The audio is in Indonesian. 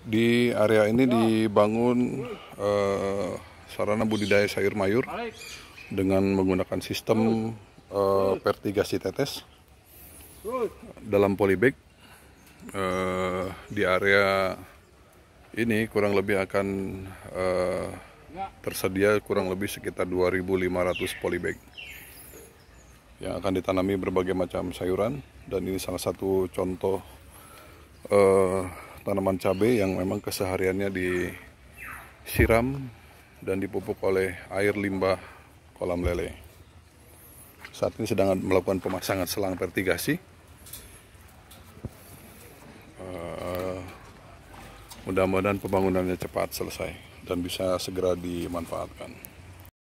Di area ini dibangun uh, sarana budidaya sayur mayur dengan menggunakan sistem uh, eh, vertigasi tetes dalam polybag uh, di area ini kurang lebih akan uh, tersedia kurang lebih sekitar 2.500 polybag yang akan ditanami berbagai macam sayuran dan ini salah satu contoh uh, tanaman cabai yang memang kesehariannya disiram dan dipupuk oleh air limbah kolam lele. Saat ini sedang melakukan pemasangan selang vertigasi. Eh, mudah-mudahan pembangunannya cepat selesai dan bisa segera dimanfaatkan.